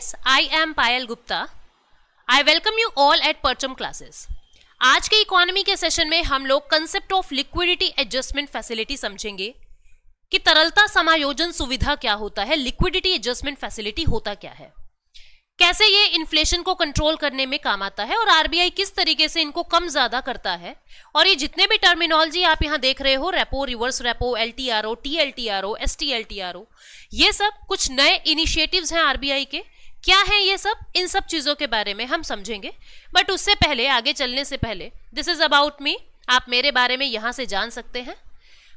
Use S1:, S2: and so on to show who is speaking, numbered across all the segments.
S1: Friends I am Payal Gupta I welcome you all at Parcham classes आज के economy के session में हम लोग concept of liquidity adjustment facility समझेंगे कि तरलता समायोजन सुविधा क्या होता है लिक्विडिटी एडजस्टमेंट फैसिलिटी होता क्या है कैसे ये इन्फ्लेशन को कंट्रोल करने में काम आता है और आरबीआई किस तरीके से इनको कम ज्यादा करता है और ये जितने भी टर्मिनोलॉजी आप यहाँ देख रहे हो repo reverse repo L T R O T L T R O S T L T R O ये सब कुछ नए इनिशिएटिव्स हैं आरबीआई के क्या है ये सब इन सब चीज़ों के बारे में हम समझेंगे बट उससे पहले आगे चलने से पहले दिस इज़ अबाउट मी आप मेरे बारे में यहाँ से जान सकते हैं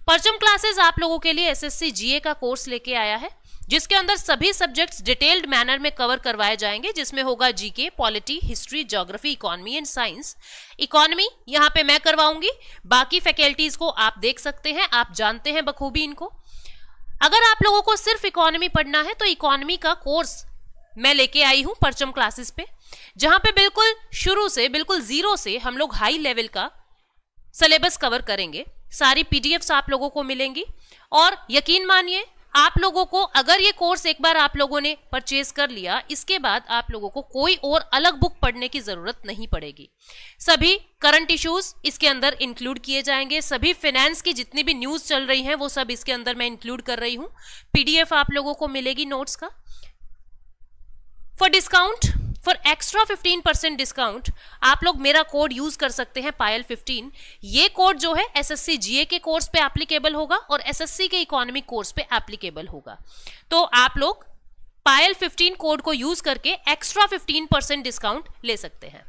S1: परचम क्लासेस आप लोगों के लिए एसएससी जीए का कोर्स लेके आया है जिसके अंदर सभी सब्जेक्ट्स डिटेल्ड मैनर में कवर करवाए जाएंगे जिसमें होगा GK polity history geography economy and science economy यहाँ पे मैं करवाऊंगी बाकी फैकल्टीज को आप देख सकते हैं आप जानते हैं बखूबी इनको अगर आप लोगों को सिर्फ इकोनॉमी पढ़ना है तो इकोनॉमी का कोर्स मैं लेके आई हूं परचम क्लासेस पे जहां पे बिल्कुल शुरू से बिल्कुल जीरो से हम लोग हाई लेवल का सिलेबस कवर करेंगे सारी पी आप लोगों को मिलेंगी और यकीन मानिए आप लोगों को अगर ये कोर्स एक बार आप लोगों ने परचेज कर लिया इसके बाद आप लोगों को कोई और अलग बुक पढ़ने की ज़रूरत नहीं पड़ेगी सभी करंट इश्यूज इसके अंदर इंक्लूड किए जाएंगे सभी फिनेंस की जितनी भी न्यूज़ चल रही हैं वो सब इसके अंदर मैं इंक्लूड कर रही हूँ पीडीएफ आप लोगों को मिलेगी नोट्स का for discount for extra 15 percent discount आप लोग मेरा कोड यूज कर सकते हैं पायल 15 ये कोड जो है एसएससी जीए के कोर्स पे एप्लीकेबल होगा और एसएससी के इकोनॉमिक कोर्स पे एप्लीकेबल होगा तो आप लोग पायल 15 कोड को यूज करके एक्स्ट्रा 15 परसेंट डिस्काउंट ले सकते हैं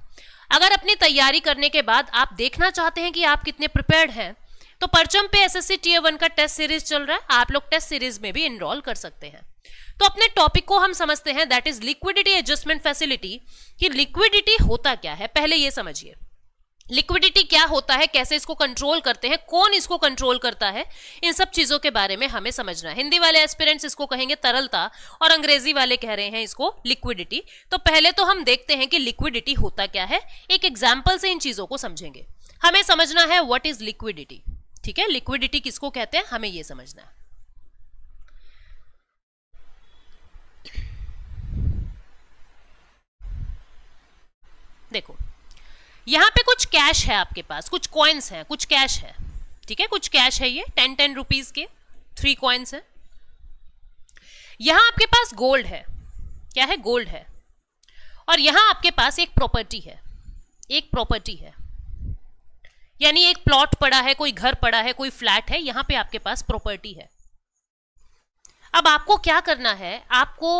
S1: अगर अपनी तैयारी करने के बाद आप देखना चाहते हैं कि आप कितने प्रिपेयर्ड हैं तो परचम पे टी ए वन का टेस्ट सीरीज चल रहा है आप लोग टेस्ट सीरीज में भी इनरोल कर सकते हैं तो अपने टॉपिक को हम समझते हैं that is liquidity adjustment facility कि लिक्विडिटी होता क्या है पहले ये समझिए लिक्विडिटी क्या होता है कैसे इसको कंट्रोल करते हैं कौन इसको कंट्रोल करता है इन सब चीजों के बारे में हमें समझना है हिंदी वाले एस्पिरेंट्स इसको कहेंगे तरलता और अंग्रेजी वाले कह रहे हैं इसको लिक्विडिटी तो पहले तो हम देखते हैं कि लिक्विडिटी होता क्या है एक एग्जाम्पल से इन चीजों को समझेंगे हमें समझना है वट इज लिक्विडिटी ठीक है लिक्विडिटी किसको कहते हैं हमें यह समझना है देखो यहाँ पे कुछ कैश है आपके पास कुछ कॉइन्स हैं कुछ कैश है ठीक है कुछ कैश है ये टेन टेन रुपीज के थ्री कॉइन्स हैं यहाँ आपके पास गोल्ड है क्या है गोल्ड है और यहाँ आपके पास एक प्रॉपर्टी है एक प्रॉपर्टी है यानी एक प्लॉट पड़ा है कोई घर पड़ा है कोई फ्लैट है यहाँ पे आपके पास प्रॉपर्टी है अब आपको क्या करना है आपको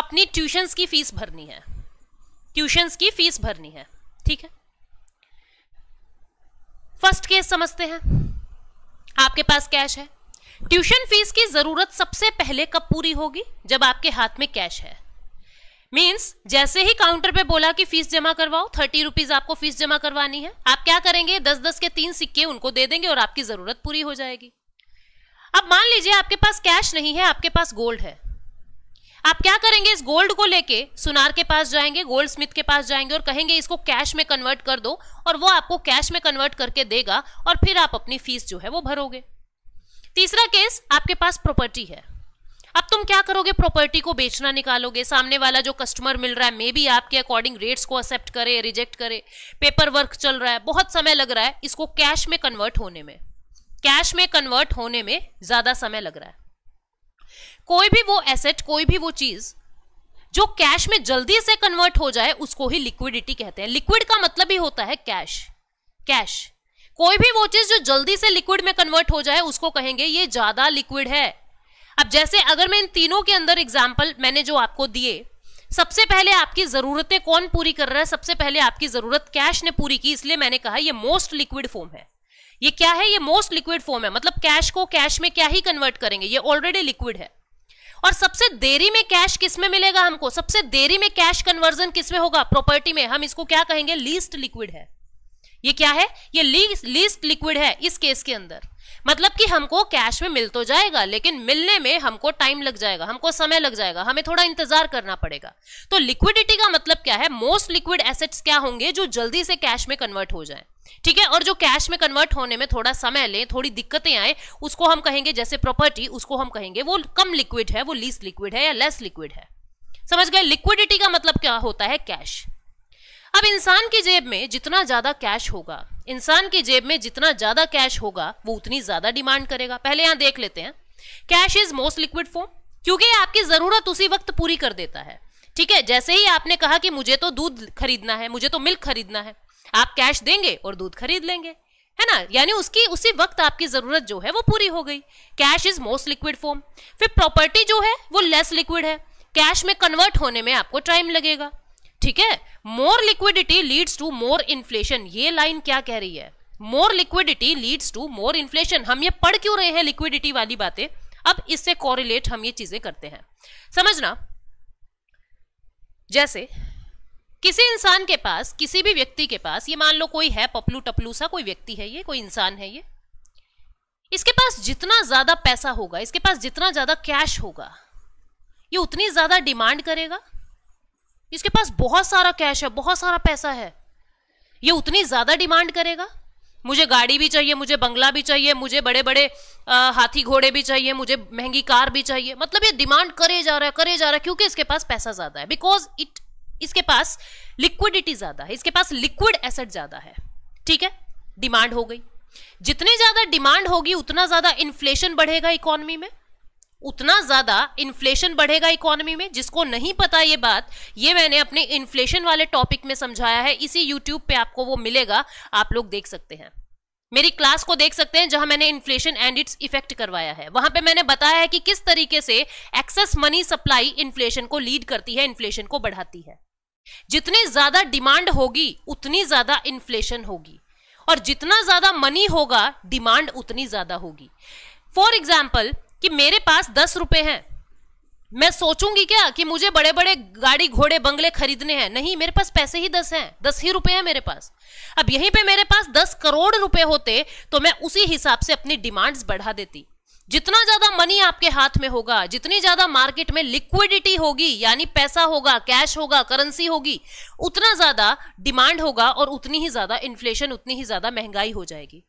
S1: अपनी ट्यूशन्स की फीस भरनी है ट्यूशन की फीस भरनी है ठीक है फर्स्ट केस समझते हैं आपके पास कैश है ट्यूशन फीस की जरूरत सबसे पहले कब पूरी होगी जब आपके हाथ में कैश है मीन्स जैसे ही काउंटर पे बोला कि फीस जमा करवाओ थर्टी रुपीज आपको फीस जमा करवानी है आप क्या करेंगे दस दस के तीन सिक्के उनको दे देंगे और आपकी जरूरत पूरी हो जाएगी अब मान लीजिए आपके पास कैश नहीं है आपके पास गोल्ड है आप क्या करेंगे इस गोल्ड को लेके सुनार के पास जाएंगे गोल्ड स्मिथ के पास जाएंगे और कहेंगे इसको कैश में कन्वर्ट कर दो और वो आपको कैश में कन्वर्ट करके देगा और फिर आप अपनी फीस जो है वो भरोगे तीसरा केस आपके पास प्रॉपर्टी है अब तुम क्या करोगे प्रॉपर्टी को बेचना निकालोगे सामने वाला जो कस्टमर मिल रहा है मे बी आपके अकॉर्डिंग रेट्स को एक्सेप्ट करे रिजेक्ट करे पेपर वर्क चल रहा है बहुत समय लग रहा है इसको कैश में कन्वर्ट होने में कैश में कन्वर्ट होने में ज़्यादा समय लग रहा है कोई भी वो एसेट कोई भी वो चीज जो कैश में जल्दी से कन्वर्ट हो जाए उसको ही लिक्विडिटी कहते हैं लिक्विड का मतलब ही होता है कैश कैश कोई भी वो चीज जो जल्दी से लिक्विड में कन्वर्ट हो जाए उसको कहेंगे ये ज्यादा लिक्विड है अब जैसे अगर मैं इन तीनों के अंदर एग्जाम्पल मैंने जो आपको दिए सबसे पहले आपकी जरूरतें कौन पूरी कर रहा है सबसे पहले आपकी जरूरत कैश ने पूरी की इसलिए मैंने कहा ये मोस्ट लिक्विड फॉर्म है ये क्या है ये मोस्ट लिक्विड फॉर्म है मतलब कैश को कैश में क्या ही कन्वर्ट करेंगे ये ऑलरेडी लिक्विड है और सबसे देरी में कैश किस में मिलेगा हमको सबसे देरी में कैश कन्वर्जन किसमें होगा प्रॉपर्टी में हम इसको क्या कहेंगे लीस्ट लिक्विड है ये क्या है ये लीस्ट लिक्विड है इस केस के अंदर मतलब कि हमको कैश में मिल तो जाएगा लेकिन मिलने में हमको टाइम लग जाएगा हमको समय लग जाएगा हमें थोड़ा इंतजार करना पड़ेगा तो लिक्विडिटी का मतलब क्या है मोस्ट लिक्विड एसेट्स क्या होंगे जो जल्दी से कैश में कन्वर्ट हो जाए ठीक है और जो कैश में कन्वर्ट होने में थोड़ा समय ले थोड़ी दिक्कतें आए उसको हम कहेंगे जैसे प्रॉपर्टी उसको हम कहेंगे वो कम लिक्विड है वो लीस लिक्विड है या लेस लिक्विड है समझ गए लिक्विडिटी का मतलब क्या होता है कैश अब इंसान की जेब में जितना ज्यादा कैश होगा इंसान की जेब में जितना ज्यादा कैश होगा वो उतनी ज्यादा डिमांड करेगा पहले यहां देख लेते हैं cash is most liquid form क्योंकि आपकी जरूरत उसी वक्त पूरी कर देता है ठीक है जैसे ही आपने कहा कि मुझे तो दूध खरीदना है मुझे तो मिल्क खरीदना है आप कैश देंगे और दूध खरीद लेंगे है ना यानी उसकी उसी वक्त आपकी जरूरत जो है वो पूरी हो गई cash is most liquid form फिर प्रॉपर्टी जो है वो लेस लिक्विड है कैश में कन्वर्ट होने में आपको टाइम लगेगा ठीक है more liquidity leads to more inflation ये लाइन क्या कह रही है more liquidity leads to more inflation हम ये पढ़ क्यों रहे हैं लिक्विडिटी वाली बातें अब इससे कॉरिलेट हम ये चीजें करते हैं समझना जैसे किसी इंसान के पास किसी भी व्यक्ति के पास ये मान लो कोई है पपलू टपलू सा कोई व्यक्ति है ये कोई इंसान है ये इसके पास जितना ज्यादा पैसा होगा इसके पास जितना ज्यादा कैश होगा ये उतनी ज्यादा डिमांड करेगा इसके पास बहुत सारा कैश है बहुत सारा पैसा है ये उतनी ज्यादा डिमांड करेगा मुझे गाड़ी भी चाहिए मुझे बंगला भी चाहिए मुझे बड़े बड़े आ, हाथी घोड़े भी चाहिए मुझे महंगी कार भी चाहिए मतलब ये डिमांड करे जा रहा है करे जा रहा है क्योंकि इसके पास पैसा ज्यादा है बिकॉज इट इसके पास लिक्विडिटी ज्यादा है इसके पास लिक्विड एसेट ज्यादा है ठीक है डिमांड हो गई जितनी ज्यादा डिमांड होगी उतना ज्यादा इन्फ्लेशन बढ़ेगा इकोनॉमी में उतना ज़्यादा इन्फ्लेशन बढ़ेगा इकोनॉमी में जिसको नहीं पता ये बात ये मैंने अपने इन्फ्लेशन वाले टॉपिक में समझाया है इसी यूट्यूब पे आपको वो मिलेगा आप लोग देख सकते हैं मेरी क्लास को देख सकते हैं जहां मैंने इन्फ्लेशन एंड इट्स इफेक्ट करवाया है वहां पे मैंने बताया है कि किस तरीके से एक्सेस मनी सप्लाई इन्फ्लेशन को लीड करती है इन्फ्लेशन को बढ़ाती है जितनी ज्यादा डिमांड होगी उतनी ज्यादा इन्फ्लेशन होगी और जितना ज्यादा मनी होगा डिमांड उतनी ज्यादा होगी फॉर एग्जाम्पल कि मेरे पास दस रुपए हैं मैं सोचूंगी क्या कि मुझे बड़े बड़े गाड़ी घोड़े बंगले खरीदने हैं नहीं मेरे पास पैसे ही दस हैं दस ही रुपए हैं मेरे पास अब यहीं पे मेरे पास दस करोड़ रुपए होते तो मैं उसी हिसाब से अपनी डिमांड्स बढ़ा देती जितना ज्यादा मनी आपके हाथ में होगा जितनी ज्यादा मार्केट में लिक्विडिटी होगी यानी पैसा होगा कैश होगा करेंसी होगी उतना ज्यादा डिमांड होगा और उतनी ही ज्यादा इन्फ्लेशन उतनी ही ज्यादा महंगाई हो जाएगी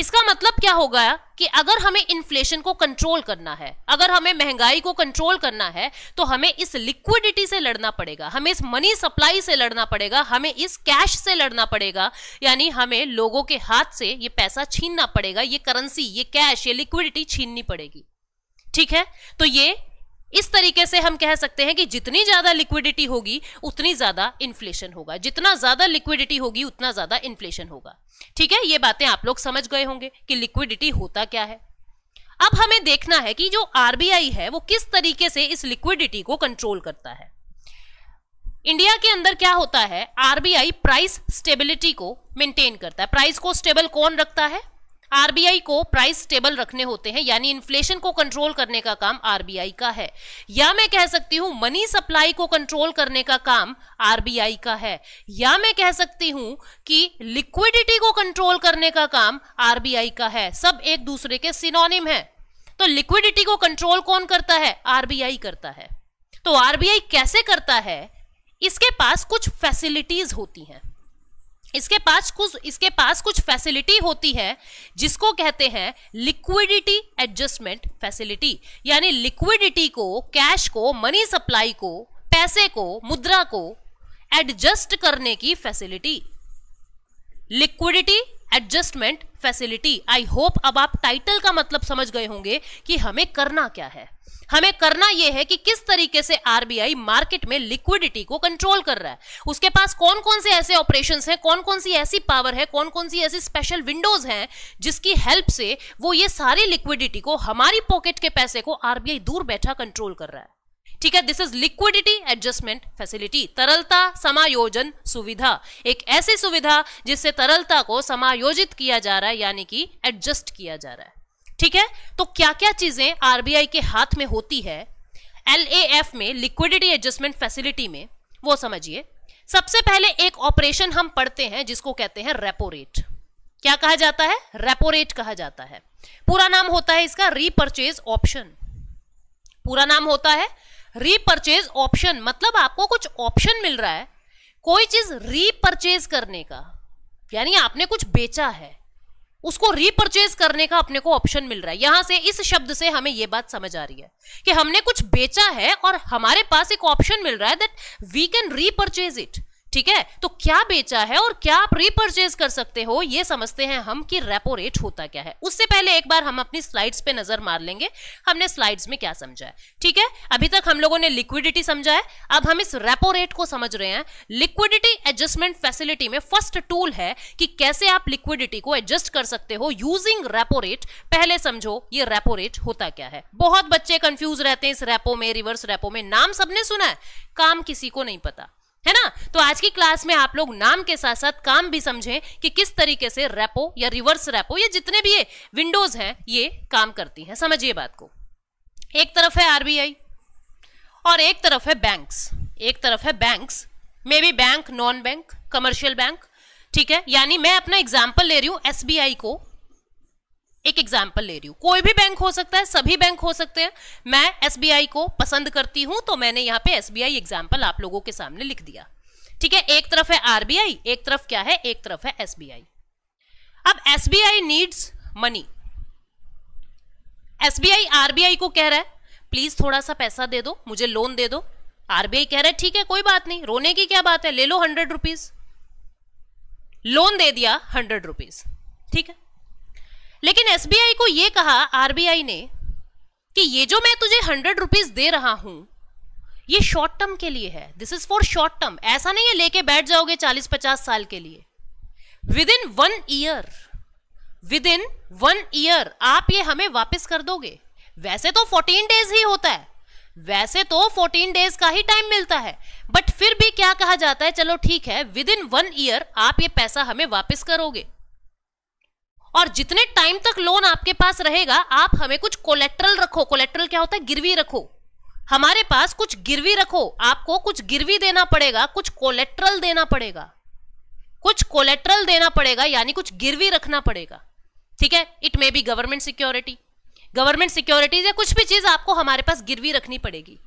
S1: इसका मतलब क्या होगा कि अगर हमें इन्फ्लेशन को कंट्रोल करना है अगर हमें महंगाई को कंट्रोल करना है तो हमें इस लिक्विडिटी से लड़ना पड़ेगा हमें इस मनी सप्लाई से लड़ना पड़ेगा हमें इस कैश से लड़ना पड़ेगा यानी हमें लोगों के हाथ से ये पैसा छीनना पड़ेगा ये करेंसी ये कैश ये लिक्विडिटी छीननी पड़ेगी ठीक है तो ये इस तरीके से हम कह सकते हैं कि जितनी ज्यादा लिक्विडिटी होगी उतनी ज्यादा इन्फ्लेशन होगा जितना ज्यादा लिक्विडिटी होगी उतना ज्यादा इन्फ्लेशन होगा ठीक है ये बातें आप लोग समझ गए होंगे कि लिक्विडिटी होता क्या है अब हमें देखना है कि जो आरबीआई है वो किस तरीके से इस लिक्विडिटी को कंट्रोल करता है इंडिया के अंदर क्या होता है आरबीआई प्राइस स्टेबिलिटी को मेंटेन करता है प्राइस को स्टेबल कौन रखता है आरबीआई को प्राइस स्टेबल रखने होते हैं यानी इन्फ्लेशन को कंट्रोल करने का काम आरबीआई का है या मैं कह सकती हूं मनी सप्लाई को कंट्रोल करने का काम आरबीआई का है या मैं कह सकती हूं कि लिक्विडिटी को कंट्रोल करने का काम आरबीआई का है सब एक दूसरे के सिनोनिम है तो लिक्विडिटी को कंट्रोल कौन करता है आरबीआई करता है तो आरबीआई कैसे करता है इसके पास कुछ फैसिलिटीज होती हैं इसके पास कुछ इसके पास कुछ फैसिलिटी होती है जिसको कहते हैं लिक्विडिटी एडजस्टमेंट फैसिलिटी यानी लिक्विडिटी को कैश को मनी सप्लाई को पैसे को मुद्रा को एडजस्ट करने की facility liquidity adjustment facility I hope अब आप टाइटल का मतलब समझ गए होंगे कि हमें करना क्या है हमें करना यह है कि किस तरीके से आरबीआई मार्केट में लिक्विडिटी को कंट्रोल कर रहा है उसके पास कौन कौन से ऐसे ऑपरेशन है कौन कौन सी ऐसी पावर है कौन कौन सी ऐसी स्पेशल विंडोज हैं जिसकी हेल्प से वो ये सारी लिक्विडिटी को हमारी पॉकेट के पैसे को आरबीआई दूर बैठा कंट्रोल कर रहा है ठीक है this is liquidity adjustment facility तरलता समायोजन सुविधा एक ऐसी सुविधा जिससे तरलता को समायोजित किया जा रहा है यानी कि एडजस्ट किया जा रहा है ठीक है तो क्या क्या चीजें आरबीआई के हाथ में होती है एल में लिक्विडिटी एडजस्टमेंट फैसिलिटी में वो समझिए सबसे पहले एक ऑपरेशन हम पढ़ते हैं जिसको कहते हैं रेपो रेट क्या कहा जाता है रेपो रेट कहा जाता है पूरा नाम होता है इसका रीपरचेज ऑप्शन पूरा नाम होता है रीपरचेज ऑप्शन मतलब आपको कुछ ऑप्शन मिल रहा है कोई चीज रीपरचेज करने का यानी आपने कुछ बेचा है उसको रिपर्चेज करने का अपने को ऑप्शन मिल रहा है यहां से इस शब्द से हमें यह बात समझ आ रही है कि हमने कुछ बेचा है और हमारे पास एक ऑप्शन मिल रहा है that we can repurchase it ठीक है तो क्या बेचा है और क्या आप रिपर्चेज कर सकते हो ये समझते हैं हम कि रेपो रेट होता क्या है उससे पहले एक बार हम अपनी स्लाइड्स पे नजर मार लेंगे हमने स्लाइड्स में क्या समझा है ठीक है अभी तक हम लोगों ने लिक्विडिटी समझा है अब हम इस रेपो रेट को समझ रहे हैं लिक्विडिटी एडजस्टमेंट फैसिलिटी में फर्स्ट टूल है कि कैसे आप लिक्विडिटी को एडजस्ट कर सकते हो यूजिंग रेपो रेट पहले समझो ये रेपो रेट होता क्या है बहुत बच्चे कंफ्यूज रहते हैं इस रेपो में रिवर्स रेपो में नाम सबने सुना है काम किसी को नहीं पता है ना तो आज की क्लास में आप लोग नाम के साथ साथ काम भी समझें कि किस तरीके से रेपो या रिवर्स रेपो या जितने भी ये विंडोज हैं ये काम करती हैं समझिए बात को एक तरफ है आरबीआई और एक तरफ है बैंक्स एक तरफ है banks may be bank non bank commercial bank ठीक है यानी मैं अपना एग्जाम्पल ले रही हूं एस को एक एग्जाम्पल ले रही हूं कोई भी बैंक हो सकता है सभी बैंक हो सकते हैं मैं एस को पसंद करती हूं तो मैंने यहां पे एस एग्जाम्पल आप लोगों के सामने लिख दिया ठीक है एक तरफ है आरबीआई एक तरफ क्या है एक तरफ है एस अब S needs money SBI RBI को कह रहा है प्लीज थोड़ा सा पैसा दे दो मुझे लोन दे दो आरबीआई कह रहा है ठीक है कोई बात नहीं रोने की क्या बात है ले लो हंड्रेड रुपीज लोन दे दिया हंड्रेड रुपीज ठीक है लेकिन एसबीआई को यह कहा आरबीआई ने कि ये जो मैं तुझे हंड्रेड रुपीज दे रहा हूं ये शॉर्ट टर्म के लिए है this is for short term ऐसा नहीं है लेके बैठ जाओगे चालीस पचास साल के लिए within one year within one year आप ये हमें वापस कर दोगे वैसे तो फोर्टीन डेज ही होता है वैसे तो फोर्टीन डेज का ही टाइम मिलता है बट फिर भी क्या कहा जाता है चलो ठीक है विद इन वन ईयर आप ये पैसा हमें वापस करोगे और जितने टाइम तक लोन आपके पास रहेगा आप हमें कुछ कोलेट्रल रखो कोलेट्रल क्या होता है गिरवी रखो हमारे पास कुछ गिरवी रखो आपको कुछ गिरवी देना पड़ेगा कुछ कोलेट्रल देना पड़ेगा कुछ कोलेट्रल देना पड़ेगा यानी कुछ गिरवी रखना पड़ेगा ठीक है it may be government security government securities या कुछ भी चीज आपको हमारे पास गिरवी रखनी पड़ेगी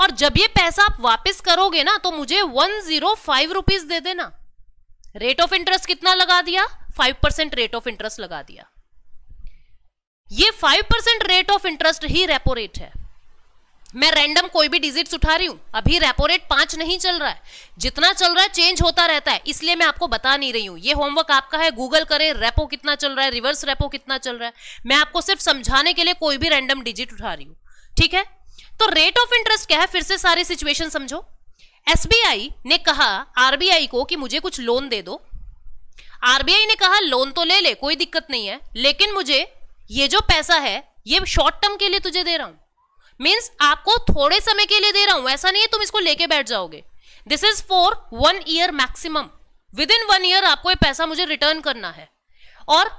S1: और जब ये पैसा आप वापस करोगे ना तो मुझे वन जीरो फाइव रुपीज दे देना रेट ऑफ इंटरेस्ट कितना लगा दिया five percent rate of interest लगा दिया ये five percent rate of interest ही रेपो रेट है मैं रैंडम कोई भी डिजिट्स उठा रही हूं अभी रेपो रेट पांच नहीं चल रहा है जितना चल रहा है चेंज होता रहता है इसलिए मैं आपको बता नहीं रही हूं ये होमवर्क आपका है गूगल करें रेपो कितना चल रहा है रिवर्स रेपो कितना चल रहा है मैं आपको सिर्फ समझाने के लिए कोई भी रैंडम डिजिट उठा रही हूं ठीक है तो रेट ऑफ इंटरेस्ट क्या है फिर से सारी सिचुएशन समझो एसबीआई ने कहा आरबीआई को कि मुझे कुछ लोन दे दो आरबीआई ने कहा लोन तो ले ले कोई दिक्कत नहीं है लेकिन मुझे ये जो पैसा है ये शॉर्ट टर्म के लिए तुझे दे रहा हूं मीन्स आपको थोड़े समय के लिए दे रहा हूं ऐसा नहीं है तुम इसको लेके बैठ जाओगे this is for one year maximum within one year आपको ये पैसा मुझे रिटर्न करना है और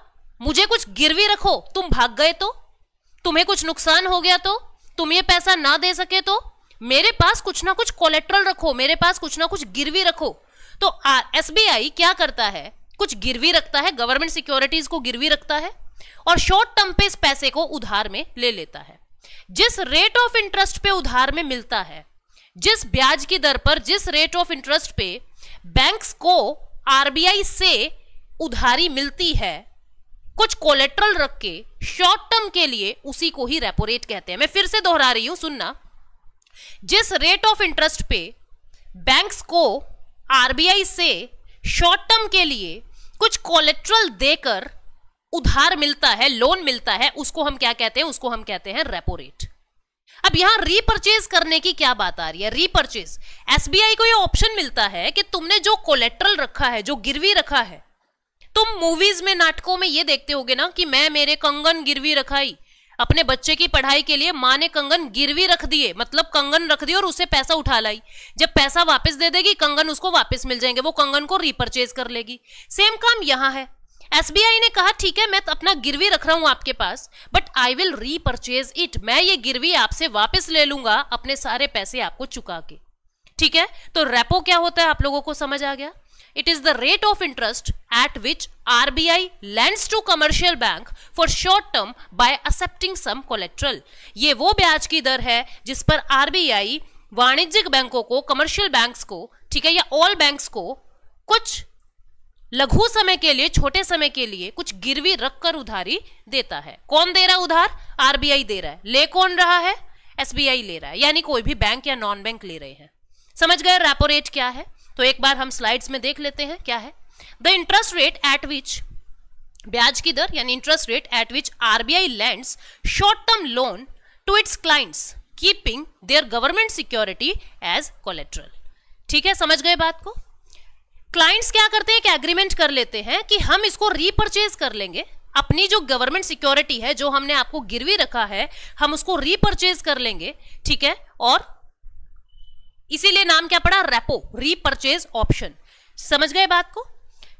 S1: मुझे कुछ गिरवी रखो तुम भाग गए तो तुम्हें कुछ नुकसान हो गया तो तुम ये पैसा ना दे सके तो मेरे पास कुछ ना कुछ कोलेट्रल रखो मेरे पास कुछ ना कुछ गिरवी रखो तो एस क्या करता है कुछ गिरवी रखता है गवर्नमेंट सिक्योरिटीज को गिरवी रखता है और शॉर्ट टर्म पे इस पैसे को उधार में ले लेता है जिस रेट ऑफ इंटरेस्ट पे उधार में मिलता है जिस ब्याज की दर पर जिस रेट ऑफ इंटरेस्ट पे बैंक्स को आरबीआई से उधारी मिलती है कुछ कोलेट्रल रख के शॉर्ट टर्म के लिए उसी को ही रेपो रेट कहते हैं मैं फिर से दोहरा रही हूं सुनना जिस रेट ऑफ इंटरेस्ट पे बैंक्स को आरबीआई से शॉर्ट टर्म के लिए कुछ कोलेट्रल देकर उधार मिलता है लोन मिलता है उसको हम क्या कहते हैं उसको हम कहते हैं रेपो रेट अब यहां रीपरचेज करने की क्या बात आ रही है रीपरचेज एसबीआई को यह ऑप्शन मिलता है कि तुमने जो कोलेट्रल रखा है जो गिरवी रखा है तुम मूवीज में नाटकों में यह देखते होगे ना कि मैं मेरे कंगन गिरवी रखाई अपने बच्चे की पढ़ाई के लिए माँ ने कंगन गिरवी रख दिए मतलब कंगन रख दिए और उसे पैसा उठा लाई जब पैसा वापस दे देगी कंगन उसको वापस मिल जाएंगे वो कंगन को रिपर्चेज कर लेगी सेम काम यहाँ है एसबीआई ने कहा ठीक है मैं तो अपना गिरवी रख रहा हूं आपके पास but I will repurchase it मैं ये गिरवी आपसे वापस ले लूंगा अपने सारे पैसे आपको चुका के ठीक है तो रेपो क्या होता है आप लोगों को समझ आ गया it is the rate of interest at which RBI lends to commercial bank for short term by accepting some collateral. ये वो ब्याज की दर है जिस पर RBI वाणिज्यिक बैंकों को कमर्शियल बैंक को ठीक है या ऑल बैंक को कुछ लघु समय के लिए छोटे समय के लिए कुछ गिरवी रखकर उधारी देता है कौन दे रहा उधार आरबीआई दे रहा है ले कौन रहा है एसबीआई ले रहा है यानी कोई भी बैंक या नॉन बैंक ले रहे हैं समझ गए रेपो रेट क्या है तो एक बार हम स्लाइड्स में देख लेते हैं क्या है the interest rate at which ब्याज की दर यानी interest rate at which RBI lend short term loan to its clients keeping their government security as collateral ठीक है समझ गए बात को क्लाइंट्स क्या करते हैं कि एग्रीमेंट कर लेते हैं कि हम इसको रीपरचेज कर लेंगे अपनी जो गवर्नमेंट सिक्योरिटी है जो हमने आपको गिरवी रखा है हम उसको रीपरचेज कर लेंगे ठीक है और इसीलिए नाम क्या पड़ा रेपो रीपरचेज ऑप्शन समझ गए बात को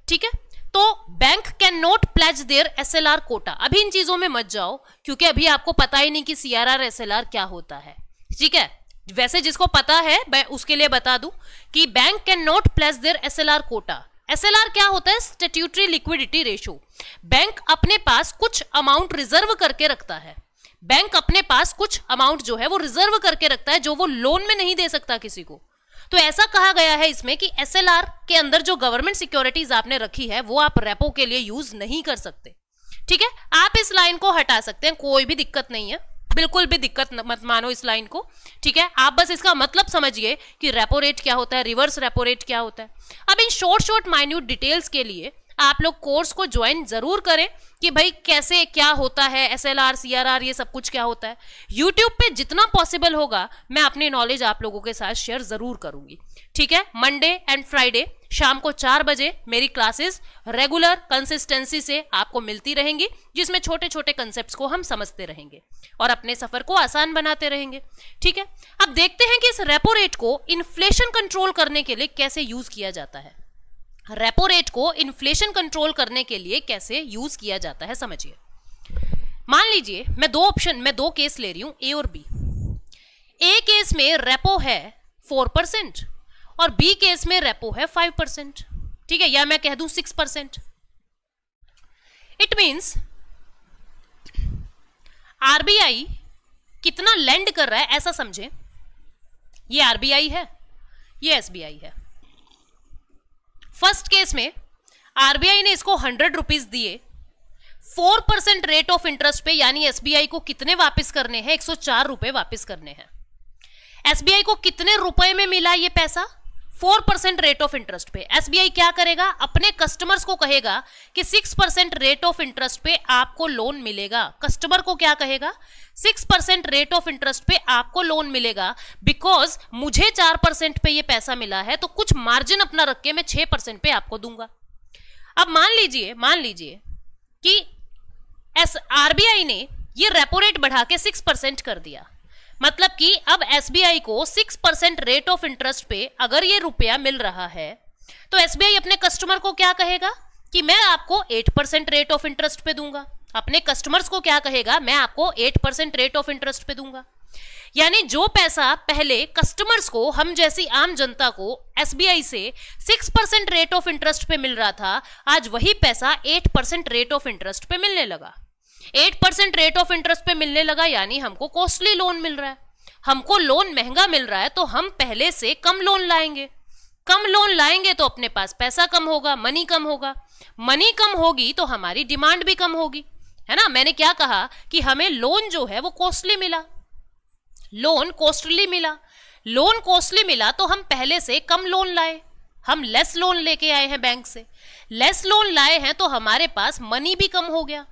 S1: ठीक है तो bank can not pledge their SLR quota अभी इन चीजों में मत जाओ क्योंकि अभी आपको पता ही नहीं कि सीआरआर एसएलआर क्या होता है ठीक है वैसे जिसको पता है मैं उसके लिए बता दूं कि bank can not place their SLR quota SLR क्या होता है स्टेट्यूटरी लिक्विडिटी रेशियो बैंक अपने पास कुछ अमाउंट रिजर्व करके रखता है बैंक अपने पास कुछ अमाउंट जो है वो रिजर्व करके रखता है जो वो लोन में नहीं दे सकता किसी को तो ऐसा कहा गया है इसमें कि एस के अंदर जो गवर्नमेंट सिक्योरिटीज आपने रखी है वो आप रेपो के लिए यूज नहीं कर सकते ठीक है आप इस लाइन को हटा सकते हैं कोई भी दिक्कत नहीं है बिल्कुल भी दिक्कत मत मानो इस लाइन को ठीक है आप बस इसका मतलब समझिए कि रेपो रेट क्या होता है रिवर्स रेपो रेट क्या होता है अब इन शॉर्ट शॉर्ट माइन्यूट डिटेल्स के लिए आप लोग कोर्स को ज्वाइन जरूर करें कि भाई कैसे क्या होता है S L R C R R ये सब कुछ क्या होता है यूट्यूब पे जितना पॉसिबल होगा मैं अपनी नॉलेज आप लोगों के साथ शेयर जरूर करूंगी ठीक है मंडे एंड फ्राइडे शाम को चार बजे मेरी क्लासेस रेगुलर कंसिस्टेंसी से आपको मिलती रहेंगी जिसमें छोटे छोटे कंसेप्ट को हम समझते रहेंगे और अपने सफर को आसान बनाते रहेंगे ठीक है अब देखते हैं कि इस रेपो रेट को इन्फ्लेशन कंट्रोल करने के लिए कैसे यूज किया जाता है रेपो रेट को इन्फ्लेशन कंट्रोल करने के लिए कैसे यूज किया जाता है समझिए मान लीजिए मैं दो ऑप्शन मैं दो केस ले रही हूं ए और बी ए केस में रेपो है फोर परसेंट और बी केस में रेपो है फाइव परसेंट ठीक है या मैं कह दू six percent it means RBI कितना लैंड कर रहा है ऐसा समझे ये आरबीआई है ये एसबीआई है फर्स्ट केस में आरबीआई ने इसको हंड्रेड रुपीज दिए four percent rate of interest पे यानी एसबीआई को कितने वापस करने हैं एक सौ चार रुपए वापिस करने हैं एसबीआई को कितने रुपए में मिला ये पैसा four percent rate of interest पे एसबीआई क्या करेगा अपने कस्टमर्स को कहेगा कि six percent rate of interest पे आपको लोन मिलेगा कस्टमर को क्या कहेगा six percent rate of interest पे आपको लोन मिलेगा बिकॉज मुझे चार परसेंट पे ये पैसा मिला है तो कुछ मार्जिन अपना रख के मैं छह परसेंट पे आपको दूंगा अब मान लीजिए मान लीजिए कि एस आरबीआई ने ये रेपो रेट बढ़ा के सिक्स परसेंट कर दिया मतलब कि अब एस को six percent rate of interest पे अगर ये रुपया मिल रहा है तो एस अपने कस्टमर को क्या कहेगा कि मैं आपको eight percent rate of interest पे दूंगा अपने कस्टमर्स को क्या कहेगा मैं आपको eight percent rate of interest पे दूंगा यानी जो पैसा पहले कस्टमर्स को हम जैसी आम जनता को एस से six percent rate of interest पे मिल रहा था आज वही पैसा eight percent rate of interest पे मिलने लगा eight percent rate of interest पे मिलने लगा यानी हमको कॉस्टली लोन मिल रहा है हमको लोन महंगा मिल रहा है तो हम पहले से कम लोन लाएंगे कम लोन लाएंगे तो अपने पास पैसा कम होगा मनी कम होगा मनी कम होगी तो हमारी डिमांड भी कम होगी है ना मैंने क्या कहा कि हमें लोन जो है वो कॉस्टली मिला लोन कॉस्टली मिला लोन कॉस्टली मिला तो हम पहले से कम लोन लाए हम लेस लोन लेके आए हैं बैंक से लेस लोन लाए हैं तो हमारे पास मनी भी कम हो गया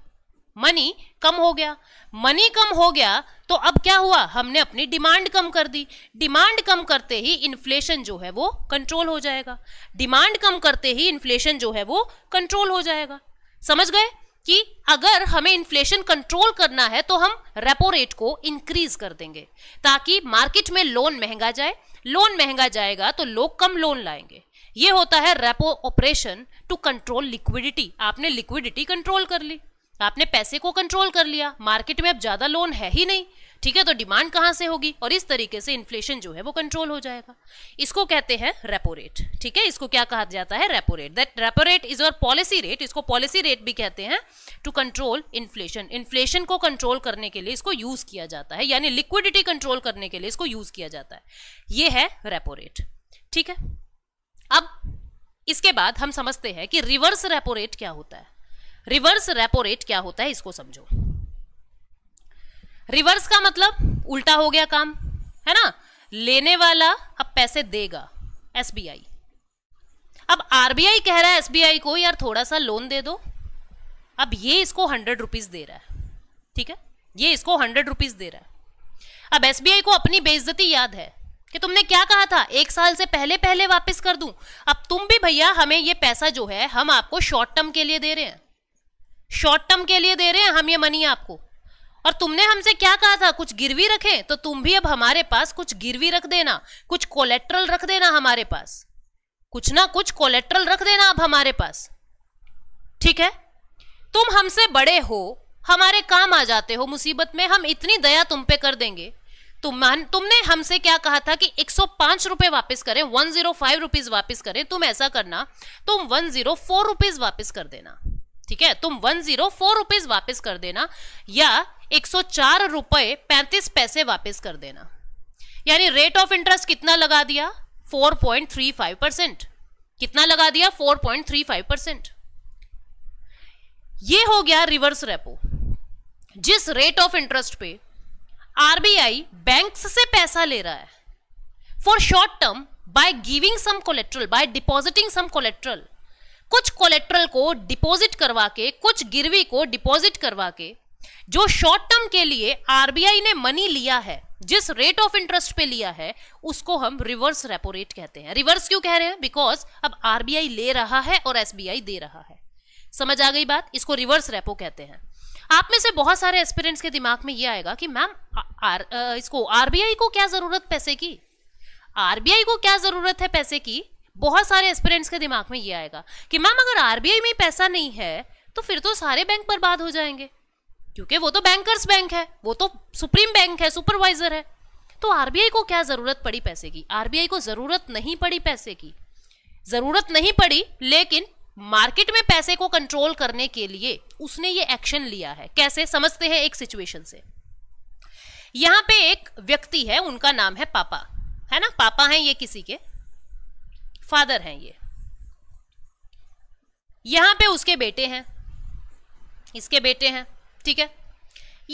S1: मनी कम हो गया मनी कम हो गया तो अब क्या हुआ हमने अपनी डिमांड कम कर दी डिमांड कम करते ही इन्फ्लेशन जो है वो कंट्रोल हो जाएगा डिमांड कम करते ही इन्फ्लेशन जो है वो कंट्रोल हो जाएगा समझ गए कि अगर हमें इन्फ्लेशन कंट्रोल करना है तो हम रेपो रेट को इंक्रीज कर देंगे ताकि मार्केट में लोन महंगा जाए लोन महंगा जाएगा तो लोग कम लोन लाएंगे ये होता है repo operation to control liquidity आपने लिक्विडिटी कंट्रोल कर ली आपने पैसे को कंट्रोल कर लिया मार्केट में अब ज्यादा लोन है ही नहीं ठीक है तो डिमांड कहाँ से होगी और इस तरीके से इन्फ्लेशन जो है वो कंट्रोल हो जाएगा इसको कहते हैं रेपो रेट ठीक है इसको क्या कहा जाता है repo rate that repo rate is और पॉलिसी रेट इसको पॉलिसी रेट भी कहते हैं टू कंट्रोल इन्फ्लेशन इन्फ्लेशन को कंट्रोल करने के लिए इसको यूज किया जाता है यानी लिक्विडिटी कंट्रोल करने के लिए इसको यूज किया जाता है ये है रेपो रेट ठीक है अब इसके बाद हम समझते हैं कि रिवर्स रेपो रेट क्या होता है रिवर्स रेपो रेट क्या होता है इसको समझो रिवर्स का मतलब उल्टा हो गया काम है ना लेने वाला अब पैसे देगा एसबीआई अब आरबीआई कह रहा है एसबीआई को यार थोड़ा सा लोन दे दो अब ये इसको हंड्रेड रुपीज दे रहा है ठीक है ये इसको हंड्रेड रुपीज दे रहा है अब एसबीआई को अपनी बेइज्जती याद है कि तुमने क्या कहा था एक साल से पहले पहले वापस कर दूं अब तुम भी भैया हमें ये पैसा जो है हम आपको शॉर्ट टर्म के लिए दे रहे हैं शॉर्ट टर्म के लिए दे रहे हैं हम ये मनी आपको और तुमने हमसे क्या कहा था कुछ गिरवी रखे तो तुम भी अब हमारे पास कुछ गिरवी रख देना कुछ कोलेट्रल रख देना हमारे पास कुछ ना कुछ कोलेट्रल रख देना अब हमारे पास ठीक है तुम हमसे बड़े हो हमारे काम आ जाते हो मुसीबत में हम इतनी दया तुम पे कर देंगे तुम तुमने हमसे क्या कहा था कि 105 रुपए वापस करें 105 रुपीस वापस करें तुम ऐसा करना तुम 104 रुपीस वापस कर देना ठीक है तुम वन जीरो फोर रुपीज वापिस कर देना या एक सौ चार रुपए पैंतीस पैसे वापिस कर देना यानी रेट ऑफ इंटरेस्ट कितना लगा दिया four point three five percent कितना लगा दिया four point three five percent यह हो गया रिवर्स रेपो जिस रेट ऑफ इंटरेस्ट पे आरबीआई बैंक से पैसा ले रहा है for short term by giving some collateral by depositing some collateral कुछ कोलेट्रल को डिपॉजिट करवा के कुछ गिरवी को डिपॉजिट करवा के जो शॉर्ट टर्म के लिए आरबीआई ने मनी लिया है जिस रेट ऑफ इंटरेस्ट पे लिया है उसको हम रिवर्स रेपो रेट कहते हैं रिवर्स क्यों कह रहे हैं बिकॉज अब आरबीआई ले रहा है और एसबीआई दे रहा है समझ आ गई बात इसको रिवर्स रेपो कहते हैं आप में से बहुत सारे एक्सपीरियंस के दिमाग में यह आएगा कि मैम इसको आरबीआई को क्या जरूरत पैसे की आरबीआई को क्या जरूरत है पैसे की बहुत सारे एस्पिरेंट्स के दिमाग में ये आएगा कि मैम अगर आरबीआई में पैसा नहीं है तो फिर तो सारे बैंक बर्बाद हो जाएंगे क्योंकि वो तो बैंकर्स बैंक है वो तो सुप्रीम बैंक है सुपरवाइजर है तो आरबीआई को क्या जरूरत पड़ी पैसे की आरबीआई को जरूरत नहीं पड़ी पैसे की जरूरत नहीं पड़ी लेकिन मार्केट में पैसे को कंट्रोल करने के लिए उसने ये एक्शन लिया है कैसे समझते हैं एक सिचुएशन से यहां पे एक व्यक्ति है उनका नाम है पापा है ना पापा हैं ये किसी के फादर हैं ये यहां पे उसके बेटे हैं इसके बेटे हैं ठीक है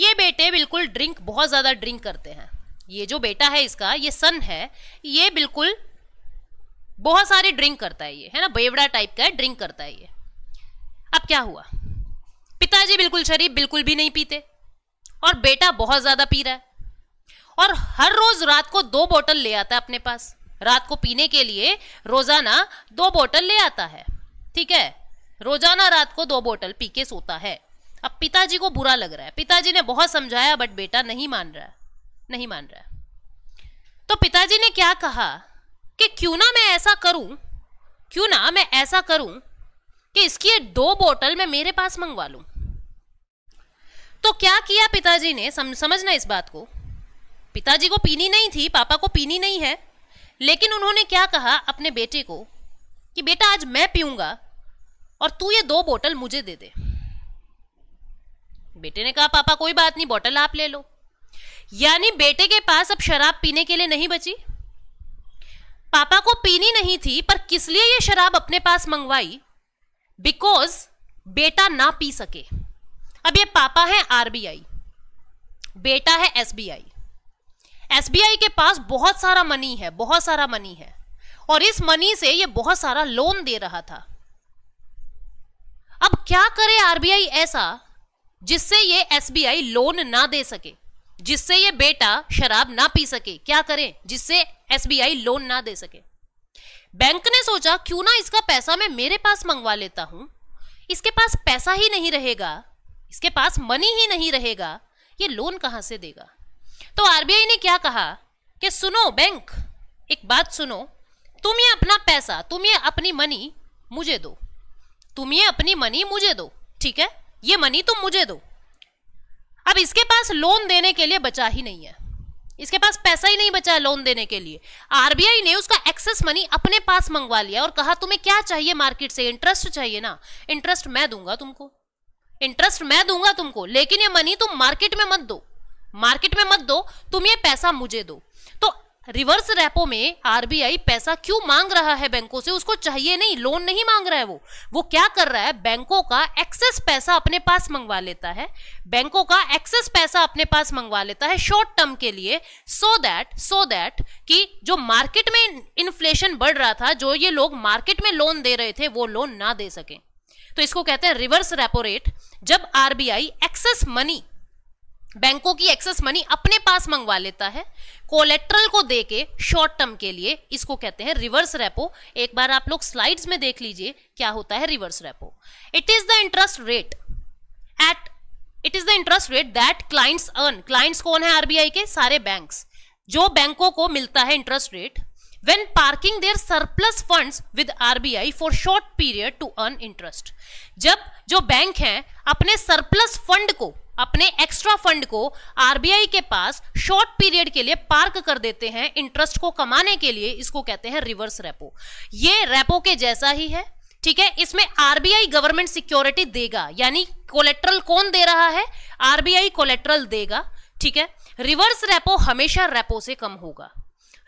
S1: ये बेटे बिल्कुल ड्रिंक बहुत ज़्यादा ड्रिंक करते हैं ये जो बेटा है इसका ये सन है ये बिल्कुल बहुत सारे ड्रिंक करता है ये है ना बेवड़ा टाइप का है ड्रिंक करता है ये अब क्या हुआ पिताजी बिल्कुल शरीफ बिल्कुल भी नहीं पीते और बेटा बहुत ज़्यादा पी रहा है और हर रोज़ रात को दो बोतल ले आता है अपने पास रात को पीने के लिए रोजाना दो बोतल ले आता है ठीक है रोजाना रात को दो बोतल पी के सोता है अब पिताजी को बुरा लग रहा है पिताजी ने बहुत समझाया बट बेटा नहीं मान रहा नहीं मान रहा तो पिताजी ने क्या कहा कि क्यों ना मैं ऐसा करूं क्यों ना मैं ऐसा करूं कि इसकी दो बोतल मैं मेरे पास मंगवा लूं तो क्या किया पिताजी ने सम, समझना इस बात को पिताजी को पीनी नहीं थी पापा को पीनी नहीं है लेकिन उन्होंने क्या कहा अपने बेटे को कि बेटा आज मैं पीऊंगा और तू ये दो बोतल मुझे दे दे बेटे ने कहा पापा कोई बात नहीं बोतल आप ले लो यानी बेटे के पास अब शराब पीने के लिए नहीं बची पापा को पीनी नहीं थी पर किस लिए ये शराब अपने पास मंगवाई बिकॉज बेटा ना पी सके अब ये पापा है आरबीआई बेटा है एसबीआई एसबीआई के पास बहुत सारा मनी है बहुत सारा मनी है और इस मनी से ये बहुत सारा लोन दे रहा था अब क्या करे आरबीआई ऐसा जिससे ये एसबीआई लोन ना दे सके जिससे ये बेटा शराब ना पी सके क्या करे जिससे एसबीआई लोन ना दे सके बैंक ने सोचा क्यों ना इसका पैसा मैं मेरे पास मंगवा लेता हूं इसके पास पैसा ही नहीं रहेगा इसके पास मनी ही नहीं रहेगा ये लोन कहां से देगा तो आरबीआई ने क्या कहा कि सुनो बैंक एक बात सुनो तुम ये अपना पैसा तुम ये अपनी मनी मुझे दो तुम ये अपनी मनी मुझे दो ठीक है ये मनी तुम मुझे दो अब इसके पास लोन देने के लिए बचा ही नहीं है इसके पास पैसा ही नहीं बचा है लोन देने के लिए आरबीआई ने उसका एक्सेस मनी अपने पास मंगवा लिया और कहा तुम्हें क्या चाहिए मार्केट से इंटरेस्ट चाहिए ना इंटरेस्ट मैं दूंगा तुमको इंटरेस्ट मैं दूंगा तुमको लेकिन ये मनी तुम मार्केट में मत दो मार्केट में मत दो तुम ये पैसा मुझे दो तो रिवर्स रेपो में आरबीआई पैसा क्यों मांग रहा है बैंकों से उसको चाहिए नहीं लोन नहीं मांग रहा है वो वो क्या कर रहा है बैंकों का एक्सेस पैसा अपने पास मंगवा लेता है बैंकों का एक्सेस पैसा अपने पास मंगवा लेता है शॉर्ट टर्म के लिए सो दैट सो दैट कि जो मार्केट में इन्फ्लेशन बढ़ रहा था जो ये लोग मार्केट में लोन दे रहे थे वो लोन ना दे सके तो इसको कहते हैं रिवर्स रेपो रेट जब आरबीआई एक्सेस मनी बैंकों की एक्सेस मनी अपने पास मंगवा लेता है कोलेट्रल को देके शॉर्ट टर्म के लिए इसको कहते हैं रिवर्स रेपो एक बार आप लोग स्लाइड्स में देख लीजिए क्या होता है reverse repo it is the interest rate at it is the interest rate that clients earn clients कौन है आरबीआई के सारे बैंक जो बैंकों को मिलता है interest rate when parking their surplus funds with RBI for short period to earn interest जब जो बैंक हैं अपने surplus fund को अपने एक्स्ट्रा फंड को आरबीआई के पास शॉर्ट पीरियड के लिए पार्क कर देते हैं इंटरेस्ट को कमाने के लिए इसको कहते हैं रिवर्स रेपो ये रेपो के जैसा ही है ठीक है इसमें आरबीआई गवर्नमेंट सिक्योरिटी देगा यानी कोलेट्रल कौन दे रहा है आरबीआई कोलेट्रल देगा ठीक है रिवर्स रेपो हमेशा रेपो से कम होगा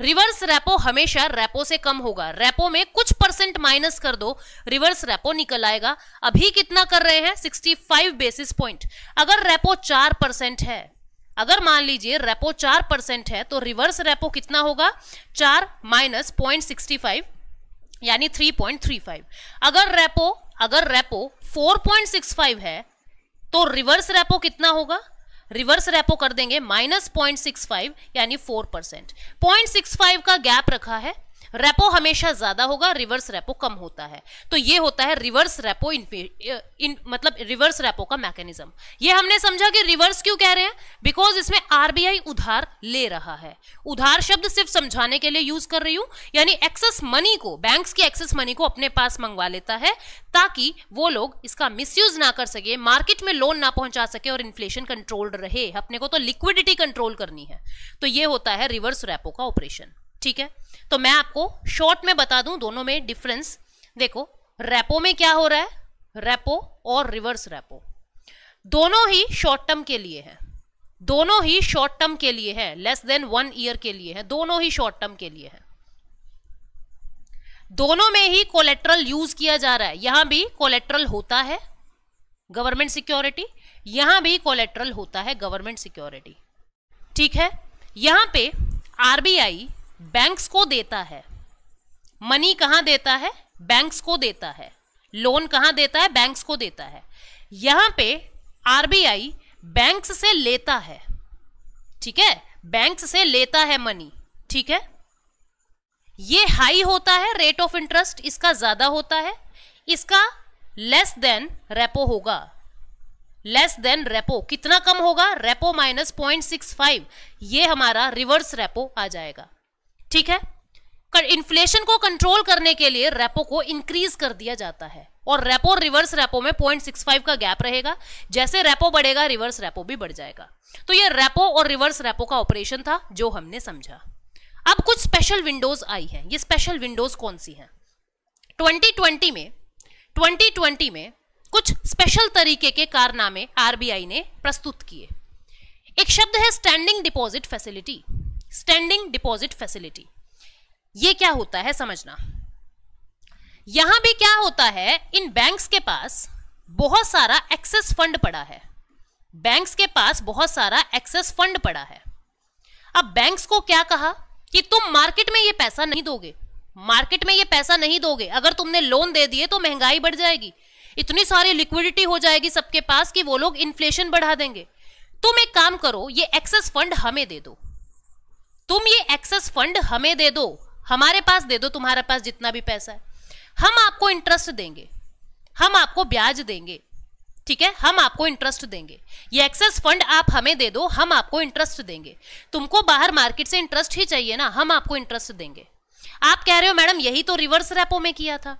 S1: रिवर्स रेपो हमेशा रेपो से कम होगा रेपो में कुछ परसेंट माइनस कर दो रिवर्स रेपो निकल आएगा अभी कितना कर रहे हैं 65 बेसिस पॉइंट अगर रेपो चार परसेंट है अगर मान लीजिए रेपो चार परसेंट है तो रिवर्स रेपो कितना होगा चार माइनस पॉइंट सिक्सटी फाइव यानी थ्री पॉइंट थ्री फाइव अगर रेपो अगर repo four point six five है तो रिवर्स रेपो कितना होगा रिवर्स रेपो कर देंगे माइनस पॉइंट सिक्स फाइव यानी four percent point six five का गैप रखा है रेपो हमेशा ज्यादा होगा रिवर्स रेपो कम होता है तो ये होता है रिवर्स रेपो इन मतलब रिवर्स रेपो का मैकेनिज्म ये हमने समझा कि रिवर्स क्यों कह रहे हैं बिकॉज इसमें आरबीआई उधार ले रहा है उधार शब्द सिर्फ समझाने के लिए यूज कर रही हूं यानी एक्सेस मनी को बैंक की एक्सेस मनी को अपने पास मंगवा लेता है ताकि वो लोग इसका मिस ना कर सके मार्केट में लोन ना पहुंचा सके और इन्फ्लेशन कंट्रोल्ड रहे अपने को तो लिक्विडिटी कंट्रोल करनी है तो ये होता है रिवर्स रेपो का ऑपरेशन ठीक है तो मैं आपको शॉर्ट में बता दूं दोनों में डिफरेंस देखो रेपो में क्या हो रहा है रेपो और रिवर्स रेपो दोनों ही शॉर्ट टर्म के लिए है दोनों ही शॉर्ट टर्म के लिए है लेस देन वन ईयर के लिए है दोनों ही शॉर्ट टर्म के लिए है दोनों में ही कोलेट्रल यूज किया जा रहा है यहां भी कोलेट्रल होता है गवर्नमेंट सिक्योरिटी यहां भी कोलेट्रल होता है गवर्नमेंट सिक्योरिटी ठीक है यहां पे आरबीआई बैंक्स को देता है मनी कहां देता है बैंक्स को देता है लोन कहां देता है बैंक्स को देता है यहां पे आरबीआई बैंक्स से लेता है ठीक है बैंक्स से लेता है मनी ठीक है ये हाई होता है रेट ऑफ इंटरेस्ट इसका ज्यादा होता है इसका लेस देन रेपो होगा लेस देन रेपो कितना कम होगा repo minus point six five ये हमारा रिवर्स रेपो आ जाएगा ठीक है कर इन्फ्लेशन को कंट्रोल करने के लिए रेपो को इंक्रीज कर दिया जाता है और रेपो और रिवर्स रेपो में पॉइंट सिक्स फाइव का गैप रहेगा जैसे रेपो बढ़ेगा रिवर्स रेपो भी बढ़ जाएगा तो ये रेपो और रिवर्स रेपो का ऑपरेशन था जो हमने समझा अब कुछ स्पेशल विंडोज आई हैं ये स्पेशल विंडोज कौन सी हैं 2020 में 2020 में कुछ स्पेशल तरीके के कारनामे आरबीआई ने प्रस्तुत किए एक शब्द है standing deposit facility standing deposit facility ये क्या होता है समझना यहां भी क्या होता है इन बैंक्स के पास बहुत सारा एक्सेस फंड पड़ा है बैंक्स के पास बहुत सारा एक्सेस फंड पड़ा है अब बैंक्स को क्या कहा कि तुम मार्केट में ये पैसा नहीं दोगे मार्केट में ये पैसा नहीं दोगे अगर तुमने लोन दे दिए तो महंगाई बढ़ जाएगी इतनी सारी लिक्विडिटी हो जाएगी सबके पास कि वो लोग इन्फ्लेशन बढ़ा देंगे तुम एक काम करो ये एक्सेस फंड हमें दे दो तुम ये एक्सेस फंड हमें दे दो हमारे पास दे दो तुम्हारे पास जितना भी पैसा है हम आपको इंटरेस्ट देंगे हम आपको ब्याज देंगे ठीक है हम आपको इंटरेस्ट देंगे ये एक्सेस फंड आप हमें दे दो हम आपको इंटरेस्ट देंगे तुमको बाहर मार्केट से इंटरेस्ट ही चाहिए ना हम आपको इंटरेस्ट देंगे आप कह रहे हो मैडम यही तो रिवर्स रेपो में किया था